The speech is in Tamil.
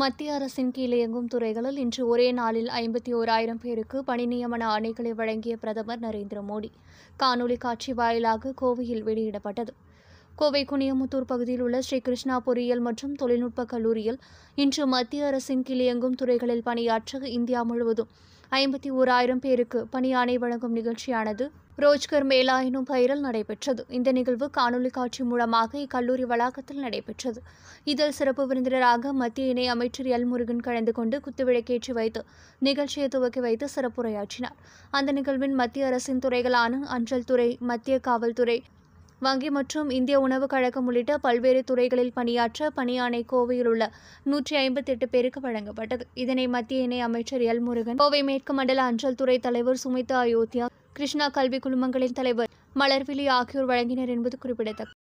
மத்திய அரசின் கீழ் இயங்கும் துறைகளில் இன்று ஒரே நாளில் ஐம்பத்தி ஓராயிரம் பேருக்கு பணி நியமன ஆணைகளை வழங்கிய பிரதமர் நரேந்திர மோடி காணொலி காட்சி வாயிலாக கோவையில் வெளியிடப்பட்டது கோவை குனியமுத்தூர் பகுதியில் உள்ள ஸ்ரீகிருஷ்ணா பொறியியல் மற்றும் தொழில்நுட்ப கல்லூரியில் இன்று மத்திய அரசின் கிளியங்கும் துறைகளில் பணியாற்ற இந்தியா முழுவதும் ஐம்பத்தி ஓராயிரம் பேருக்கு பணியாணை வழங்கும் நிகழ்ச்சியானது ரோஜ்கர் மேலா எனும் பெயரில் நடைபெற்றது இந்த நிகழ்வு காணொலி காட்சி மூலமாக இக்கல்லூரி வளாகத்தில் நடைபெற்றது இதில் சிறப்பு விருந்தினராக மத்திய இணை அமைச்சர் எல் முருகன் கலந்து கொண்டு குத்துவிளக்கேற்றி வைத்து நிகழ்ச்சியை துவக்கி வைத்து சிறப்புரையாற்றினார் அந்த நிகழ்வின் மத்திய அரசின் துறைகளான அஞ்சல் துறை மத்திய காவல்துறை வங்கி மற்றும் இந்திய உணவுக் கழகம் உள்ளிட்ட பல்வேறு துறைகளில் பணியாற்ற பணியாணை கோவையில் உள்ள நூற்றி ஐம்பத்தி எட்டு பேருக்கு வழங்கப்பட்டது இதனை மத்திய இணை அமைச்சர் எல் முருகன் கோவை மேற்கு மண்டல அஞ்சல் துறை தலைவர் சுமிதா அயோத்தியா கிருஷ்ணா கல்வி குழுமங்களின் தலைவர் மலர்விழி ஆகியோர் வழங்கினர் என்பது குறிப்பிடத்தக்கது